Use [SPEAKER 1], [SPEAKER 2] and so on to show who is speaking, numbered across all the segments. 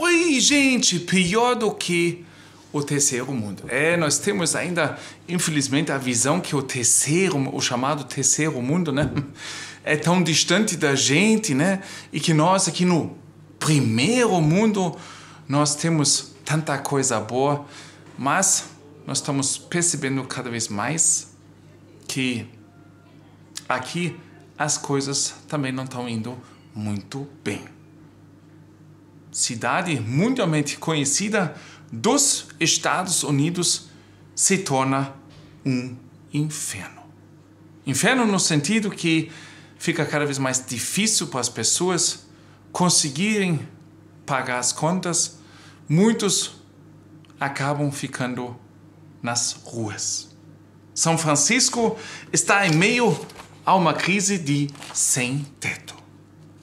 [SPEAKER 1] Oi, gente, pior do que o terceiro mundo. É, nós temos ainda, infelizmente, a visão que o terceiro, o chamado terceiro mundo, né, é tão distante da gente, né, e que nós aqui no primeiro mundo nós temos tanta coisa boa, mas nós estamos percebendo cada vez mais que aqui as coisas também não estão indo muito bem cidade mundialmente conhecida dos Estados Unidos se torna um inferno. Inferno no sentido que fica cada vez mais difícil para as pessoas conseguirem pagar as contas, muitos acabam ficando nas ruas. São Francisco está em meio a uma crise de sem teto.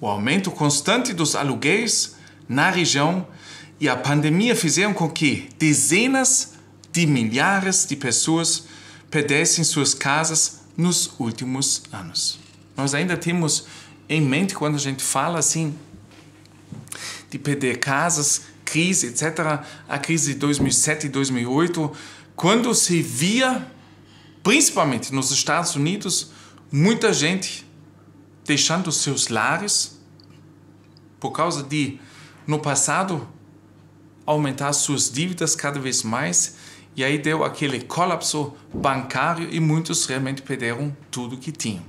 [SPEAKER 1] O aumento constante dos aluguéis na região e a pandemia fizeram com que dezenas de milhares de pessoas perdessem suas casas nos últimos anos. Nós ainda temos em mente quando a gente fala assim de perder casas, crise, etc. A crise de 2007 e 2008, quando se via, principalmente nos Estados Unidos, muita gente deixando seus lares por causa de no passado, aumentar suas dívidas cada vez mais. E aí deu aquele colapso bancário e muitos realmente perderam tudo que tinham.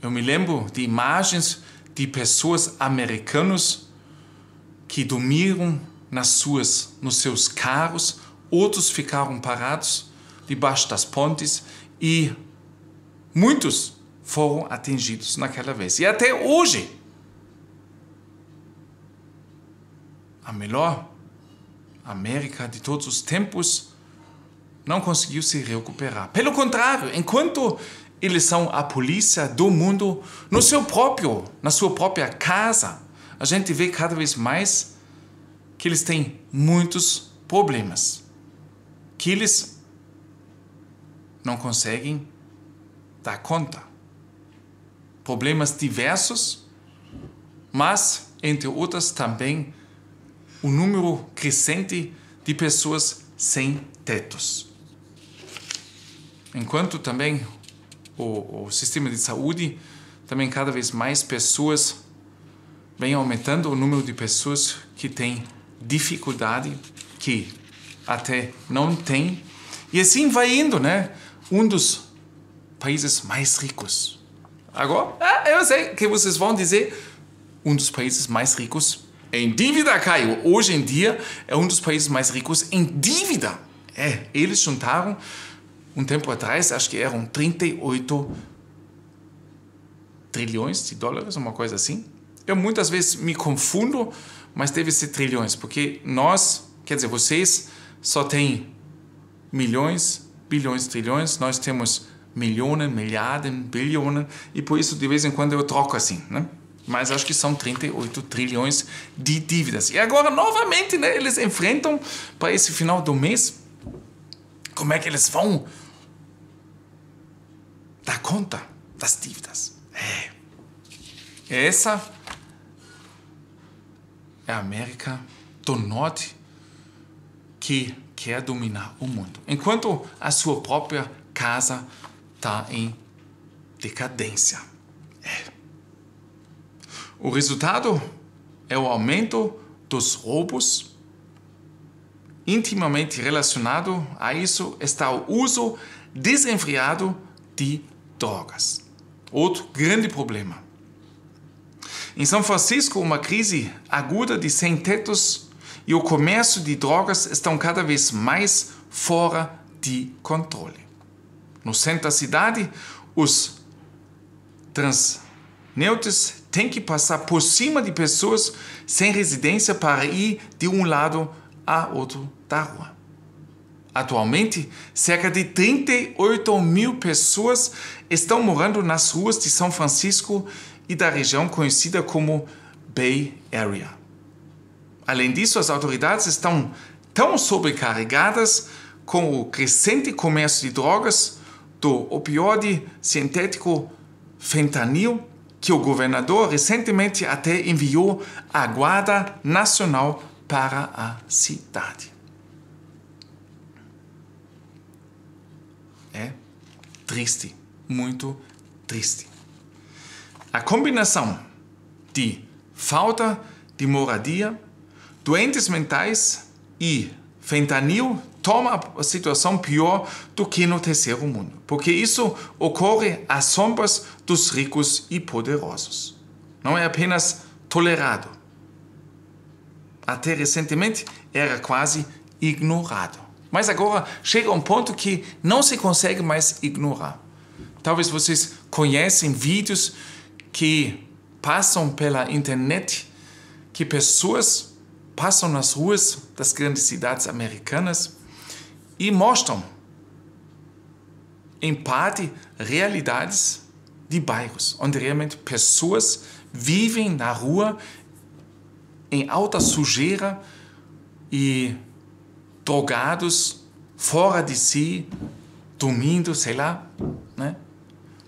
[SPEAKER 1] Eu me lembro de imagens de pessoas americanas que dormiram nas suas, nos seus carros, outros ficaram parados debaixo das pontes e muitos foram atingidos naquela vez. E até hoje a melhor América de todos os tempos, não conseguiu se recuperar. Pelo contrário, enquanto eles são a polícia do mundo, no seu próprio, na sua própria casa, a gente vê cada vez mais que eles têm muitos problemas, que eles não conseguem dar conta. Problemas diversos, mas entre outras também o número crescente de pessoas sem tetos. Enquanto também o, o sistema de saúde, também cada vez mais pessoas vem aumentando o número de pessoas que têm dificuldade, que até não têm. E assim vai indo, né? Um dos países mais ricos. Agora, ah, eu sei que vocês vão dizer um dos países mais ricos é em dívida, Caio. Hoje em dia é um dos países mais ricos em dívida. É, eles juntaram um tempo atrás, acho que eram 38 trilhões de dólares, uma coisa assim. Eu muitas vezes me confundo, mas deve ser trilhões, porque nós, quer dizer, vocês só têm milhões, bilhões, trilhões, nós temos milhões, milhares, bilhões, e por isso de vez em quando eu troco assim, né? mas acho que são 38 trilhões de dívidas. E agora, novamente, né, eles enfrentam para esse final do mês. Como é que eles vão dar conta das dívidas? É. Essa é a América do Norte que quer dominar o mundo, enquanto a sua própria casa está em decadência. O resultado é o aumento dos roubos. Intimamente relacionado a isso está o uso desenfreado de drogas. Outro grande problema. Em São Francisco, uma crise aguda de sem tetos e o comércio de drogas estão cada vez mais fora de controle. No centro da cidade, os transneutes tem que passar por cima de pessoas sem residência para ir de um lado a outro da rua. Atualmente, cerca de 38 mil pessoas estão morando nas ruas de São Francisco e da região conhecida como Bay Area. Além disso, as autoridades estão tão sobrecarregadas com o crescente comércio de drogas, do opioide sintético fentanil que o governador recentemente até enviou a Guarda Nacional para a cidade. É triste, muito triste. A combinação de falta de moradia, doentes mentais e fentanil toma a situação pior do que no terceiro mundo, porque isso ocorre às sombras dos ricos e poderosos. Não é apenas tolerado. Até recentemente era quase ignorado. Mas agora chega um ponto que não se consegue mais ignorar. Talvez vocês conhecem vídeos que passam pela internet, que pessoas passam nas ruas das grandes cidades americanas e mostram, em parte, realidades de bairros, onde realmente pessoas vivem na rua em alta sujeira e drogados, fora de si, dormindo, sei lá, né?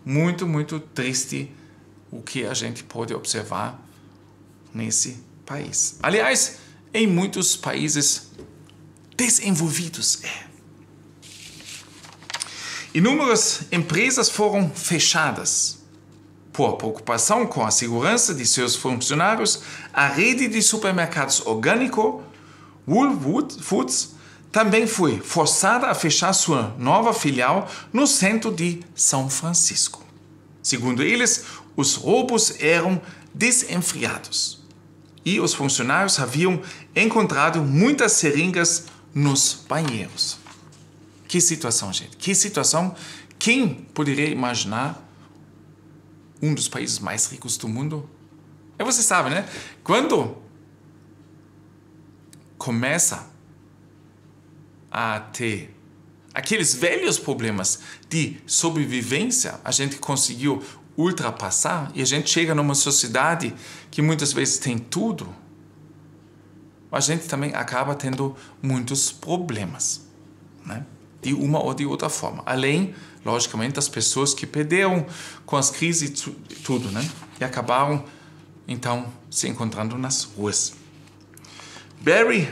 [SPEAKER 1] Muito, muito triste o que a gente pode observar nesse país. Aliás, em muitos países desenvolvidos, é Inúmeras empresas foram fechadas. Por preocupação com a segurança de seus funcionários, a rede de supermercados orgânico Woolworth Foods também foi forçada a fechar sua nova filial no centro de São Francisco. Segundo eles, os roubos eram desenfreados e os funcionários haviam encontrado muitas seringas nos banheiros. Que situação, gente. Que situação. Quem poderia imaginar um dos países mais ricos do mundo? É você sabe, né? Quando começa a ter aqueles velhos problemas de sobrevivência, a gente conseguiu ultrapassar e a gente chega numa sociedade que muitas vezes tem tudo, a gente também acaba tendo muitos problemas, né? de uma ou de outra forma. Além, logicamente, das pessoas que perderam com as crises e tudo, né? E acabaram, então, se encontrando nas ruas. Barry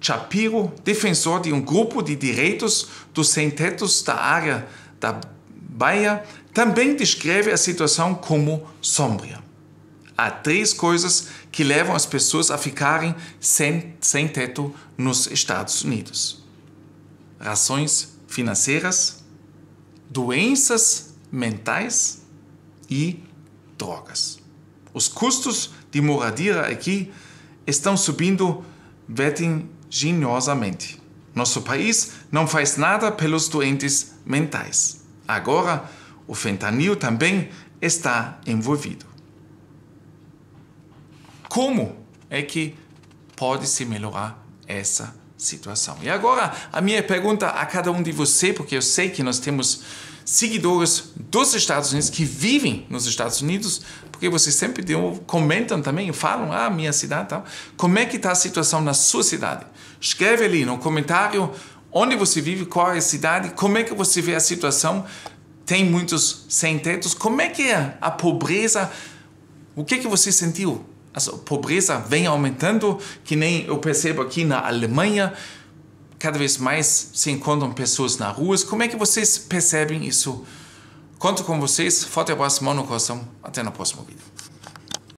[SPEAKER 1] Shapiro, defensor de um grupo de direitos dos sem-tetos da área da Bahia, também descreve a situação como sombria. Há três coisas que levam as pessoas a ficarem sem, sem teto nos Estados Unidos razões financeiras, doenças mentais e drogas. Os custos de moradia aqui estão subindo vertiginosamente. Nosso país não faz nada pelos doentes mentais. Agora, o fentanil também está envolvido. Como é que pode se melhorar essa situação. E agora, a minha pergunta a cada um de você, porque eu sei que nós temos seguidores dos Estados Unidos que vivem nos Estados Unidos, porque vocês sempre comentam também, falam, ah, minha cidade tal. Como é que está a situação na sua cidade? Escreve ali no comentário onde você vive, qual é a cidade, como é que você vê a situação. Tem muitos sem-tetos. Como é que é a pobreza? O que, é que você sentiu a pobreza vem aumentando, que nem eu percebo aqui na Alemanha, cada vez mais se encontram pessoas na rua. Como é que vocês percebem isso? Conto com vocês, forte abraço, mão no coração, até no próximo vídeo.